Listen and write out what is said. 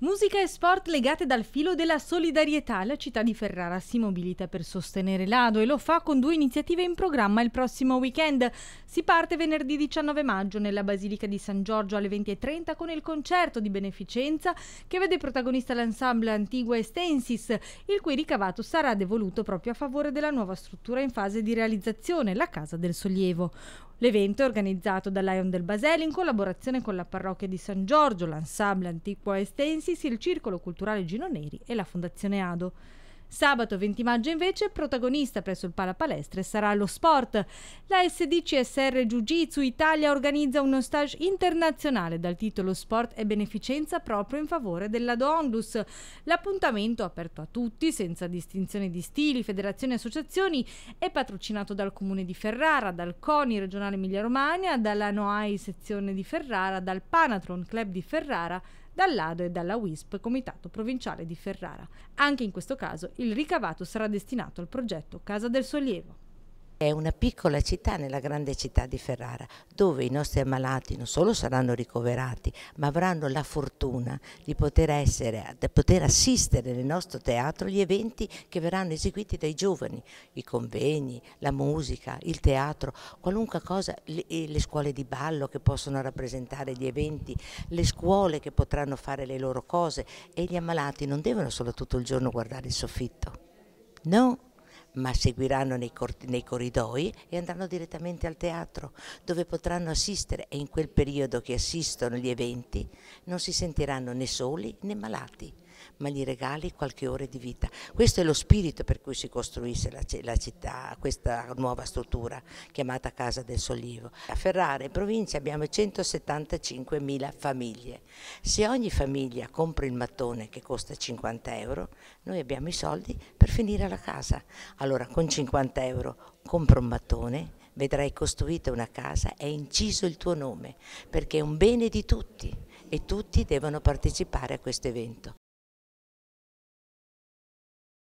Musica e sport legate dal filo della solidarietà. La città di Ferrara si mobilita per sostenere l'Ado e lo fa con due iniziative in programma il prossimo weekend. Si parte venerdì 19 maggio nella Basilica di San Giorgio alle 20.30 con il concerto di beneficenza che vede protagonista l'ensemble Antigua Estensis, il cui ricavato sarà devoluto proprio a favore della nuova struttura in fase di realizzazione, la Casa del Sollievo. L'evento è organizzato da Lion del Basel in collaborazione con la parrocchia di San Giorgio, l'ensemble Antiqua Estensis, il Circolo Culturale Gino Neri e la Fondazione Ado. Sabato 20 maggio invece protagonista presso il Palapalestre sarà lo sport. La SDCSR Jiu-Jitsu Italia organizza uno stage internazionale dal titolo Sport e beneficenza proprio in favore della Doondus. L'appuntamento aperto a tutti senza distinzione di stili, federazioni e associazioni è patrocinato dal Comune di Ferrara, dal CONI regionale Emilia Romagna, dalla NOAI sezione di Ferrara, dal Panatron Club di Ferrara dall'ADO e dalla WISP Comitato Provinciale di Ferrara. Anche in questo caso il ricavato sarà destinato al progetto Casa del Sollievo. È una piccola città nella grande città di Ferrara dove i nostri ammalati non solo saranno ricoverati ma avranno la fortuna di poter, essere, di poter assistere nel nostro teatro gli eventi che verranno eseguiti dai giovani, i convegni, la musica, il teatro, qualunque cosa, le scuole di ballo che possono rappresentare gli eventi, le scuole che potranno fare le loro cose e gli ammalati non devono solo tutto il giorno guardare il soffitto. No, ma seguiranno nei, nei, corridoi e andranno direttamente al teatro dove potranno assistere e in quel periodo che assistono agli eventi non si sentiranno né soli né malati ma gli regali qualche ora di vita. Questo è lo spirito per cui si costruisse la, la città, questa nuova struttura chiamata Casa del Solivo. A Ferrara in provincia abbiamo 175.000 famiglie. Se ogni famiglia compra il mattone che costa 50 euro, noi abbiamo i soldi per finire la casa. Allora con 50 euro compro un mattone, vedrai costruita una casa, è inciso il tuo nome, perché è un bene di tutti e tutti devono partecipare a questo evento.